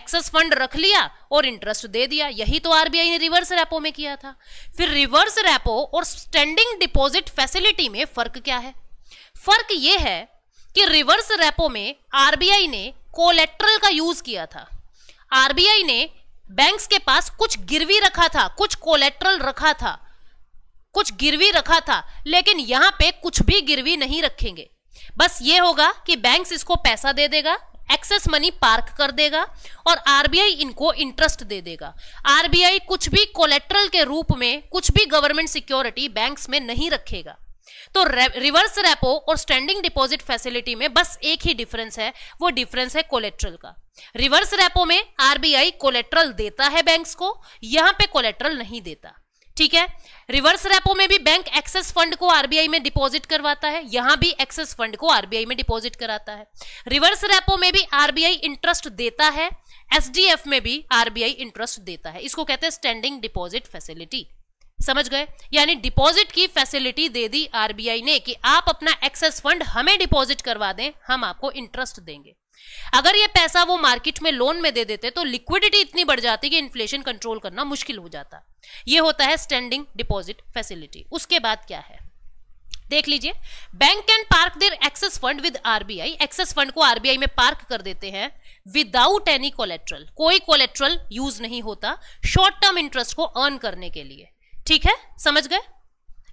S1: एक्सेस फंड रख लिया और इंटरेस्ट दे दिया यही तो आरबीआई ने रिवर्स रेपो में किया था फिर रिवर्स रेपो और स्टैंडिंग डिपॉजिट फैसिलिटी में फर्क क्या है फर्क यह है कि रिवर्स रेपो में आरबीआई ने कोलेट्रल का यूज किया था आरबीआई ने बैंक्स के पास कुछ गिरवी रखा था कुछ कोलेट्रल रखा था कुछ गिरवी रखा था लेकिन यहां पे कुछ भी गिरवी नहीं रखेंगे बस ये होगा कि बैंक्स इसको पैसा दे देगा एक्सेस मनी पार्क कर देगा और आरबीआई इनको इंटरेस्ट दे देगा आरबीआई कुछ भी कोलेट्रल के रूप में कुछ भी गवर्नमेंट सिक्योरिटी बैंक्स में नहीं रखेगा तो रिवर्स रेपो और स्टैंडिंग डिपॉजिट फैसिलिटी में बस एक ही डिफरेंस है वो डिफरेंस है कोलेट्रल का रिवर्स रेपो में आरबीआई कोलेट्रल देता है बैंक्स को यहां पे कोलेट्रल नहीं देता ठीक है रिवर्स रेपो में भी बैंक एक्सेस फंड को आरबीआई में डिपॉजिट करवाता है यहां भी एक्सेस फंड को आरबीआई में डिपॉजिट कराता है रिवर्स रेपो में भी आरबीआई इंटरेस्ट देता है एसडीएफ में भी आरबीआई इंटरेस्ट देता है इसको कहते हैं स्टैंडिंग डिपॉजिट फैसिलिटी समझ गए यानी डिपॉजिट की फैसिलिटी दे दी आरबीआई ने कि आप अपना एक्सेस फंड हमें डिपॉजिट करवा दें हम आपको इंटरेस्ट देंगे अगर ये पैसा वो मार्केट में लोन में दे देते तो लिक्विडिटी इतनी बढ़ जाती कि इन्फ्लेशन कंट्रोल करना मुश्किल हो जाता ये होता है स्टैंडिंग डिपॉजिट फैसिलिटी उसके बाद क्या है देख लीजिए bank can park their excess fund with RBI excess fund को आरबीआई में पार्क कर देते हैं विदाउट एनी कोलेट्रल कोई कोलेट्रल यूज नहीं होता शॉर्ट टर्म इंटरेस्ट को अर्न करने के लिए ठीक है समझ गए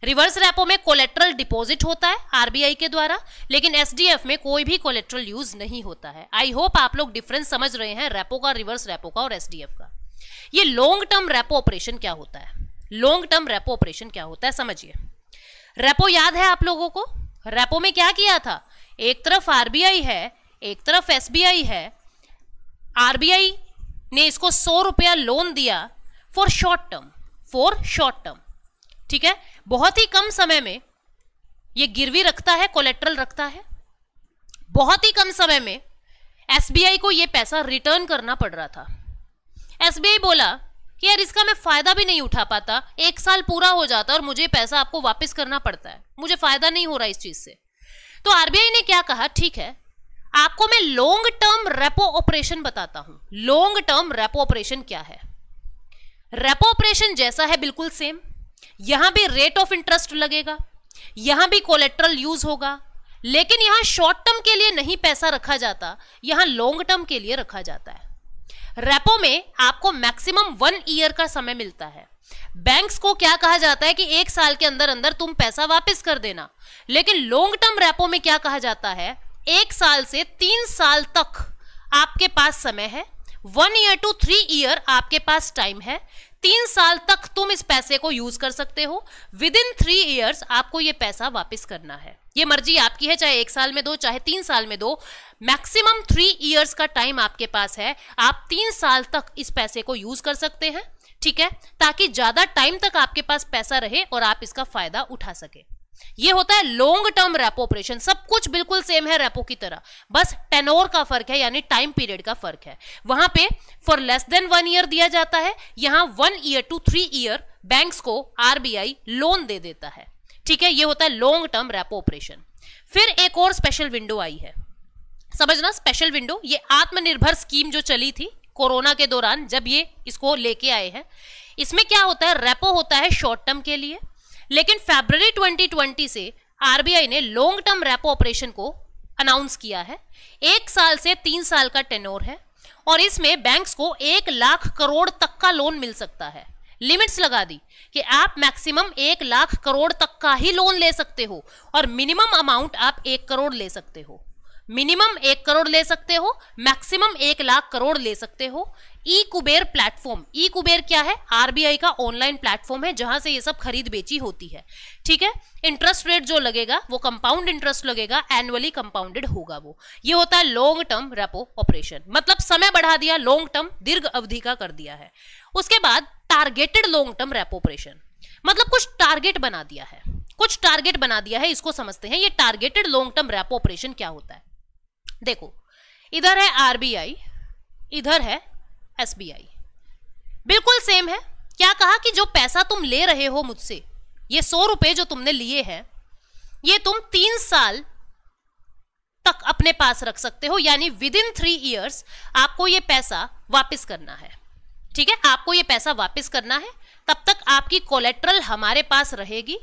S1: रिवर्स रेपो में कोलेट्रल डिपॉजिट होता है आरबीआई के द्वारा लेकिन एसडीएफ में कोई भी कोलेट्रल यूज नहीं होता है आई होप आप लोग डिफरेंस समझ रहे हैं रेपो का रिवर्स रेपो का और एसडीएफ का ये लॉन्ग टर्म रेपो ऑपरेशन क्या होता है लॉन्ग टर्म रेपो ऑपरेशन क्या होता है समझिए रेपो याद है आप लोगों को रेपो में क्या किया था एक तरफ आरबीआई है एक तरफ एस है आरबीआई ने इसको सौ रुपया लोन दिया for short term for short term ठीक है बहुत ही कम समय में ये गिरवी रखता है कोलेट्रल रखता है बहुत ही कम समय में एसबीआई को ये पैसा रिटर्न करना पड़ रहा था एसबीआई बोला कि यार इसका मैं फायदा भी नहीं उठा पाता एक साल पूरा हो जाता और मुझे पैसा आपको वापस करना पड़ता है मुझे फायदा नहीं हो रहा इस चीज से तो आरबीआई ने क्या कहा ठीक है आपको मैं लॉन्ग टर्म रेपो ऑपरेशन बताता हूं लॉन्ग टर्म रेपो ऑपरेशन क्या है रेपो ऑपरेशन जैसा है बिल्कुल सेम यहां भी रेट ऑफ इंटरेस्ट लगेगा यहां भी कोलेट्रल यूज होगा लेकिन यहां शॉर्ट टर्म के लिए नहीं पैसा रखा जाता यहां लॉन्ग टर्म के लिए रखा जाता है रेपो में आपको मैक्सिमम वन ईयर का समय मिलता है बैंक्स को क्या कहा जाता है कि एक साल के अंदर अंदर तुम पैसा वापस कर देना लेकिन लॉन्ग टर्म रेपो में क्या कहा जाता है एक साल से तीन साल तक आपके पास समय है one year two three year आपके पास टाइम है तीन साल तक तुम इस पैसे को यूज कर सकते हो विद इन थ्री ईयर्स आपको ये पैसा वापस करना है ये मर्जी आपकी है चाहे एक साल में दो चाहे तीन साल में दो मैक्सिमम थ्री ईयर्स का टाइम आपके पास है आप तीन साल तक इस पैसे को यूज कर सकते हैं ठीक है ताकि ज्यादा टाइम तक आपके पास पैसा रहे और आप इसका फायदा उठा सके ये होता है लॉन्ग टर्म रेपो ऑपरेशन सब कुछ बिल्कुल सेम है रेपो की तरह बस टेनोर का फर्क है यानी टाइम पीरियड का फर्क है वहां पे for less than one year दिया जाता है यहां one year two three year banks को आरबीआई लोन दे देता है ठीक है ये होता है लॉन्ग टर्म रेपो ऑपरेशन फिर एक और स्पेशल विंडो आई है समझना स्पेशल विंडो ये आत्मनिर्भर स्कीम जो चली थी कोरोना के दौरान जब ये इसको लेके आए हैं इसमें क्या होता है रेपो होता है शॉर्ट टर्म के लिए लेकिन ट्वेंटी 2020 से आरबीआई ने लॉन्ग टर्म रेपो ऑपरेशन को अनाउंस किया है एक साल से तीन साल का टेनोर है और इसमें बैंक्स को एक लाख करोड़ तक का लोन मिल सकता है लिमिट्स लगा दी कि आप मैक्सिमम एक लाख करोड़ तक का ही लोन ले सकते हो और मिनिमम अमाउंट आप एक करोड़ ले सकते हो मिनिमम एक करोड़ ले सकते हो मैक्सिमम एक लाख करोड़ ले सकते हो e Kuber platform e Kuber क्या है आरबीआई का ऑनलाइन प्लेटफॉर्म है जहां से ये सब खरीद बेची होती है ठीक है इंटरेस्ट रेट जो लगेगा वो कंपाउंड इंटरेस्ट लगेगा एनुअली कंपाउंडेड होगा वो ये होता है लॉन्ग टर्म रेपो ऑपरेशन मतलब समय बढ़ा दिया लॉन्ग टर्म दीर्घ अवधि का कर दिया है उसके बाद targeted long term repo operation मतलब कुछ टारगेट बना दिया है कुछ टारगेट बना दिया है इसको समझते हैं ये targeted long term repo operation क्या होता है देखो इधर है आरबीआई इधर है एसबीआई बिल्कुल सेम है क्या कहा कि जो पैसा तुम ले रहे हो मुझसे ये सौ रुपए जो तुमने लिए हैं ये तुम तीन साल तक अपने पास रख सकते हो यानी विद इन थ्री ईयर्स आपको ये पैसा वापस करना है ठीक है आपको ये पैसा वापस करना है तब तक आपकी कोलेट्रल हमारे पास रहेगी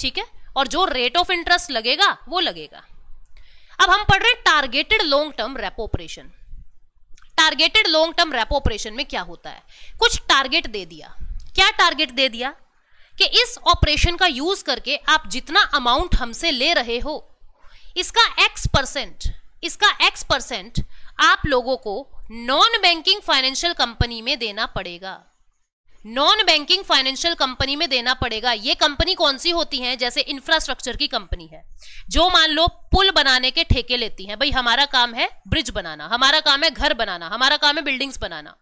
S1: ठीक है और जो रेट ऑफ इंटरेस्ट लगेगा वो लगेगा अब हम पढ़ रहे हैं targeted long term repo operation targeted long term repo operation में क्या होता है कुछ टारगेट दे दिया क्या टारगेट दे दिया कि इस ऑपरेशन का यूज करके आप जितना अमाउंट हमसे ले रहे हो इसका एक्स परसेंट इसका एक्स परसेंट आप लोगों को नॉन बैंकिंग फाइनेंशियल कंपनी में देना पड़ेगा नॉन बैंकिंग फाइनेंशियल कंपनी में देना पड़ेगा ये कंपनी कौन सी होती है जैसे इंफ्रास्ट्रक्चर की कंपनी है जो मान लो पुल बनाने के ठेके लेती है भाई हमारा काम है ब्रिज बनाना हमारा काम है घर बनाना हमारा काम है बिल्डिंग्स बनाना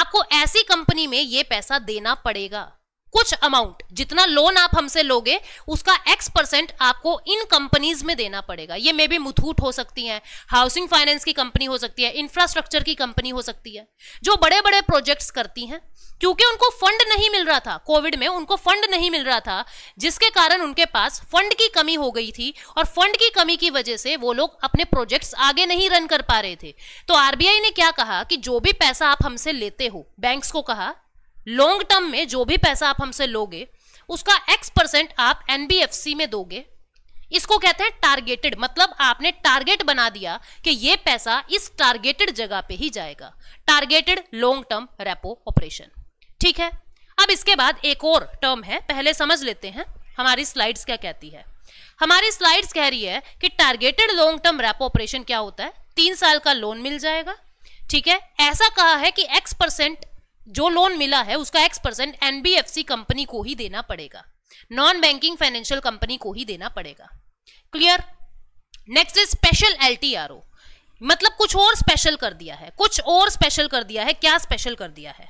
S1: आपको ऐसी कंपनी में ये पैसा देना पड़ेगा कुछ अमाउंट जितना लोन आप हमसे लोगे उसका एक्स परसेंट आपको इन कंपनीज में देना पड़ेगा ये मे बी मुथूट हो सकती हैं हाउसिंग फाइनेंस की कंपनी हो सकती है इंफ्रास्ट्रक्चर की कंपनी हो सकती है जो बड़े बड़े प्रोजेक्ट्स करती हैं क्योंकि उनको फंड नहीं मिल रहा था कोविड में उनको फंड नहीं मिल रहा था जिसके कारण उनके पास फंड की कमी हो गई थी और फंड की कमी की वजह से वो लोग अपने प्रोजेक्ट्स आगे नहीं रन कर पा रहे थे तो आरबीआई ने क्या कहा कि जो भी पैसा आप हमसे लेते हो बैंक्स को कहा लॉन्ग टर्म में जो भी पैसा आप हमसे लोगे उसका एक्स परसेंट आप एनबीएफसी में दोगे इसको कहते हैं टारगेटेड मतलब आपने टारगेट बना दिया कि ये पैसा इस टारगेटेड जगह पे ही जाएगा targeted long term repo operation ठीक है अब इसके बाद एक और टर्म है पहले समझ लेते हैं हमारी स्लाइड्स क्या कहती है हमारी स्लाइड्स कह रही है कि targeted long term repo operation क्या होता है तीन साल का लोन मिल जाएगा ठीक है ऐसा कहा है कि एक्स परसेंट जो लोन मिला है उसका एक्स परसेंट एनबीएफसी कंपनी को ही देना पड़ेगा नॉन बैंकिंग फाइनेंशियल कंपनी को ही देना पड़ेगा clear next is special L मतलब कुछ और स्पेशल कर दिया है कुछ और स्पेशल कर दिया है क्या स्पेशल कर दिया है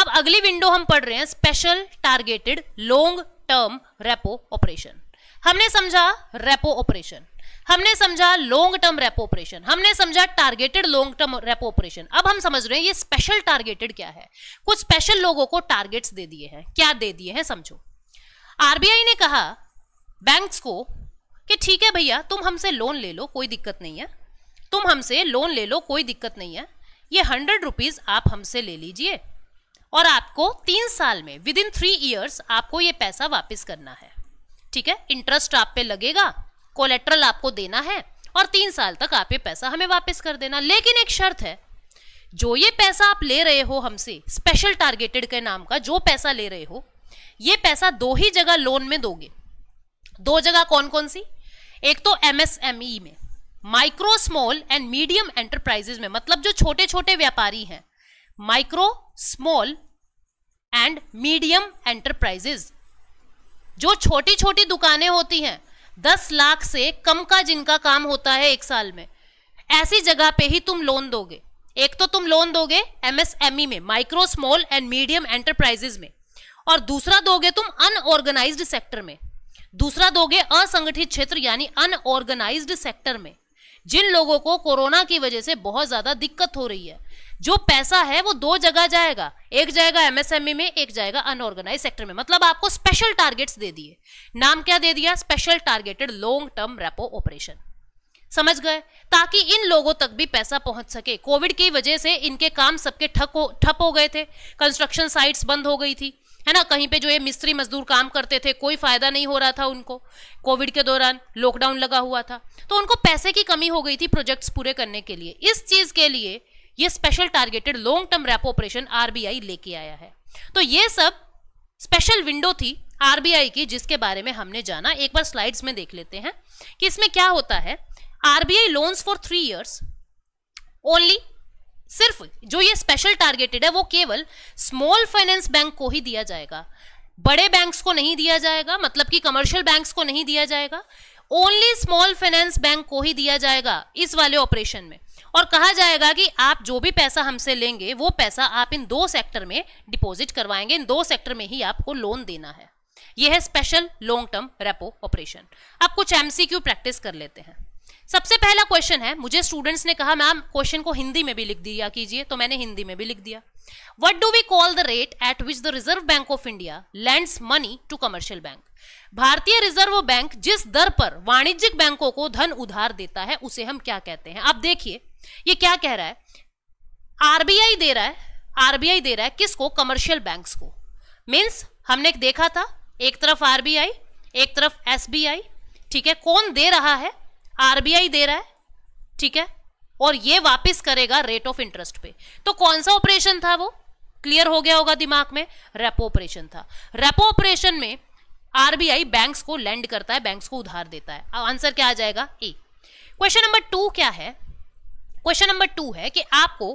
S1: अब अगली विंडो हम पढ़ रहे हैं special targeted long term repo operation हमने समझा रेपो ऑपरेशन हमने समझा लॉन्ग टर्म रेपो ऑपरेशन हमने समझा targeted long term repo operation अब हम समझ रहे हैं ये स्पेशल टारगेटेड क्या है कुछ स्पेशल लोगों को टारगेट्स दे दिए हैं क्या दे दिए हैं समझो आरबीआई ने कहा बैंक्स को कि ठीक है भैया तुम हमसे लोन ले लो कोई दिक्कत नहीं है तुम हमसे लोन ले लो कोई दिक्कत नहीं है ये हंड्रेड रुपीज़ आप हमसे ले लीजिए और आपको तीन साल में विद इन थ्री ईयर्स आपको ये पैसा वापस करना है ठीक है इंटरेस्ट आप पे लगेगा कोलेट्रल आपको देना है और तीन साल तक आप ये पैसा हमें वापस कर देना लेकिन एक शर्त है जो ये पैसा आप ले रहे हो हमसे स्पेशल टारगेटेड के नाम का जो पैसा ले रहे हो ये पैसा दो ही जगह लोन में दोगे दो जगह कौन कौन सी एक तो एमएसएमई e में micro small and medium enterprises में मतलब जो छोटे छोटे व्यापारी हैं micro small and medium enterprises जो छोटी छोटी दुकानें होती हैं दस लाख से कम का जिनका काम होता है एक साल में ऐसी जगह पे ही तुम लोन दोगे एक तो तुम लोन दोगे एमएसएमई e में micro small and medium enterprises में और दूसरा दोगे तुम अनऑर्गेनाइज्ड सेक्टर में दूसरा दोगे असंगठित क्षेत्र यानी अनऑर्गेनाइज्ड सेक्टर में जिन लोगों को कोरोना की वजह से बहुत ज्यादा दिक्कत हो रही है जो पैसा है वो दो जगह जाएगा एक जाएगा एमएसएमई e में एक जाएगा अनऑर्गेनाइज सेक्टर में मतलब आपको स्पेशल टारगेट्स दे दिए नाम क्या दे दिया special targeted long term repo operation समझ गए ताकि इन लोगों तक भी पैसा पहुंच सके कोविड की वजह से इनके काम सबके ठप हो ठप हो गए थे कंस्ट्रक्शन साइट्स बंद हो गई थी है ना कहीं पे जो ये मिस्त्री मजदूर काम करते थे कोई फायदा नहीं हो रहा था उनको कोविड के दौरान लॉकडाउन लगा हुआ था तो उनको पैसे की कमी हो गई थी प्रोजेक्ट्स पूरे करने के लिए इस चीज के लिए ये special targeted long term repo operation RBI लेके आया है तो ये सब स्पेशल विंडो थी आरबीआई की जिसके बारे में हमने जाना एक बार स्लाइड्स में देख लेते हैं कि इसमें क्या होता है RBI loans for three years only सिर्फ जो ये स्पेशल टारगेटेड है वो केवल स्मॉल फाइनेंस बैंक को ही दिया जाएगा बड़े बैंक्स को नहीं दिया जाएगा मतलब कि कमर्शियल बैंक्स को नहीं दिया जाएगा ओनली स्मॉल फाइनेंस बैंक को ही दिया जाएगा इस वाले ऑपरेशन में और कहा जाएगा कि आप जो भी पैसा हमसे लेंगे वो पैसा आप इन दो सेक्टर में डिपॉजिट करवाएंगे इन दो सेक्टर में ही आपको लोन देना है यह है special long term repo operation आप कुछ एमसीक्यू प्रैक्टिस कर लेते हैं सबसे पहला क्वेश्चन है मुझे स्टूडेंट्स ने कहा मैम क्वेश्चन को हिंदी में भी लिख दिया कीजिए तो मैंने हिंदी में भी लिख दिया what do we call the rate at which the Reserve Bank of India lands money to commercial bank भारतीय रिजर्व बैंक जिस दर पर वाणिज्यिक बैंकों को धन उधार देता है उसे हम क्या कहते हैं आप देखिए ये क्या कह रहा है आरबीआई दे रहा है आरबीआई दे रहा है किसको कमर्शियल बैंक्स को मीन्स हमने देखा था एक तरफ आरबीआई एक तरफ एसबीआई ठीक है कौन दे रहा है आरबीआई दे रहा है ठीक है और ये वापस करेगा रेट ऑफ इंटरेस्ट पे तो कौन सा ऑपरेशन था वो क्लियर हो गया होगा दिमाग में रेपो ऑपरेशन था रेपो ऑपरेशन में आरबीआई बैंक्स को लैंड करता है बैंक्स को उधार देता है आंसर क्या आ जाएगा ए क्वेश्चन नंबर टू क्या है क्वेश्चन नंबर टू है कि आपको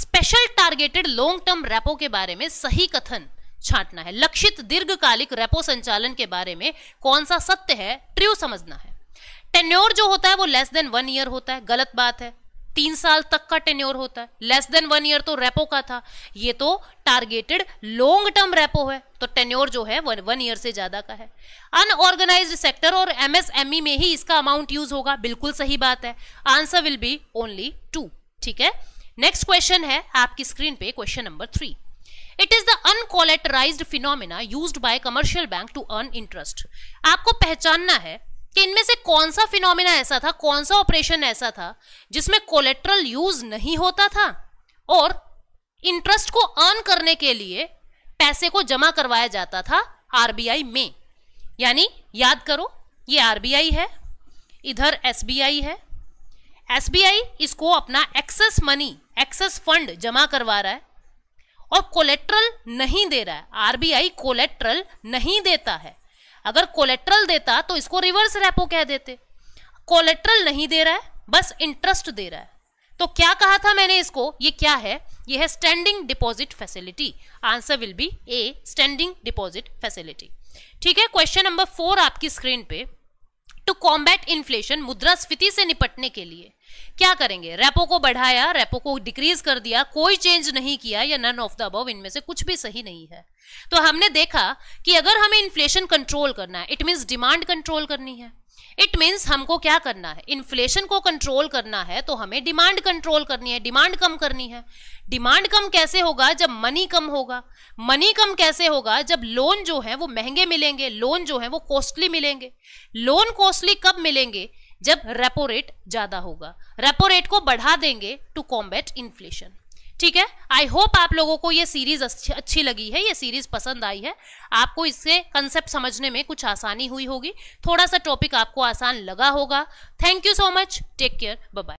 S1: special targeted long term repo के बारे में सही कथन छांटना है लक्षित दीर्घकालिक रेपो संचालन के बारे में कौन सा सत्य है ट्रू समझना है टेन्योर जो होता है वो लेस देन वन ईयर होता है गलत बात है तीन साल तक का टेन्योर होता है लेस देन वन ईयर तो रेपो का था ये तो टारगेटेड लॉन्ग टर्म रेपो है तो टेन्योर जो है वन ईयर से ज्यादा का है अनऑर्गेनाइज सेक्टर और एमएसएमई e में ही इसका अमाउंट यूज होगा बिल्कुल सही बात है answer will be only two ठीक है नेक्स्ट क्वेश्चन है आपकी स्क्रीन पे question number three it is the uncollateralised phenomena use by commercial bank to earn interest आपको पहचानना है कि इनमें से कौन सा फिनोमिना ऐसा था कौन सा ऑपरेशन ऐसा था जिसमें कोलेट्रल यूज नहीं होता था और इंटरेस्ट को अर्न करने के लिए पैसे को जमा करवाया जाता था आरबीआई में यानी याद करो ये आरबीआई है इधर एसबीआई है एसबीआई इसको अपना एक्सेस मनी एक्सेस फंड जमा करवा रहा है और कोलेट्रल नहीं दे रहा है आरबीआई कोलेट्रल नहीं देता है अगर कोलेट्रल देता तो इसको रिवर्स रेपो कह देते कोलेट्रल नहीं दे रहा है बस इंटरेस्ट दे रहा है तो क्या कहा था मैंने इसको ये क्या है ये है standing deposit facility answer will be a standing deposit facility ठीक है क्वेश्चन नंबर फोर आपकी स्क्रीन पे टू कॉम्बैट इन्फ्लेशन मुद्रास्फीति से निपटने के लिए क्या करेंगे रेपो को बढ़ाया रेपो को डिक्रीज कर दिया कोई चेंज नहीं किया या नन ऑफ द अबव इनमें से कुछ भी सही नहीं है तो हमने देखा कि अगर हमें इन्फ्लेशन कंट्रोल करना है इट मीन्स डिमांड कंट्रोल करनी है इट मीन्स हमको क्या करना है इन्फ्लेशन को कंट्रोल करना है तो हमें डिमांड कंट्रोल करनी है डिमांड कम करनी है डिमांड कम कैसे होगा जब मनी कम होगा मनी कम कैसे होगा जब लोन जो है वो महंगे मिलेंगे लोन जो है वो कॉस्टली मिलेंगे लोन कॉस्टली कब मिलेंगे जब रेपो रेट ज्यादा होगा रेपो रेट को बढ़ा देंगे टू कॉम्बेट इन्फ्लेशन ठीक है आई होप आप लोगों को ये सीरीज अच्छी, अच्छी लगी है ये सीरीज पसंद आई है आपको इससे कंसेप्ट समझने में कुछ आसानी हुई होगी थोड़ा सा टॉपिक आपको आसान लगा होगा thank you so much take care bye